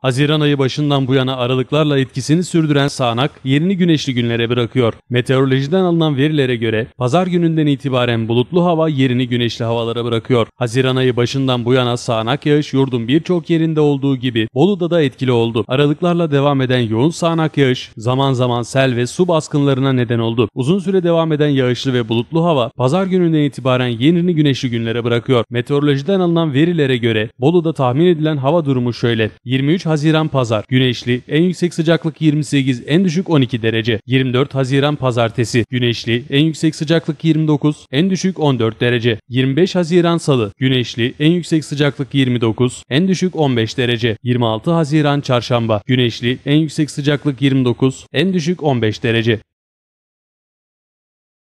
Haziran ayı başından bu yana aralıklarla etkisini sürdüren sağanak yerini güneşli günlere bırakıyor. Meteorolojiden alınan verilere göre pazar gününden itibaren bulutlu hava yerini güneşli havalara bırakıyor. Haziran ayı başından bu yana sağanak yağış yurdun birçok yerinde olduğu gibi Bolu'da da etkili oldu. Aralıklarla devam eden yoğun sağanak yağış zaman zaman sel ve su baskınlarına neden oldu. Uzun süre devam eden yağışlı ve bulutlu hava pazar gününden itibaren yerini güneşli günlere bırakıyor. Meteorolojiden alınan verilere göre Bolu'da tahmin edilen hava durumu şöyle. 23 Haziran Pazar güneşli, en yüksek sıcaklık 28, en düşük 12 derece. 24 Haziran Pazartesi güneşli, en yüksek sıcaklık 29, en düşük 14 derece. 25 Haziran Salı güneşli, en yüksek sıcaklık 29, en düşük 15 derece. 26 Haziran Çarşamba güneşli, en yüksek sıcaklık 29, en düşük 15 derece.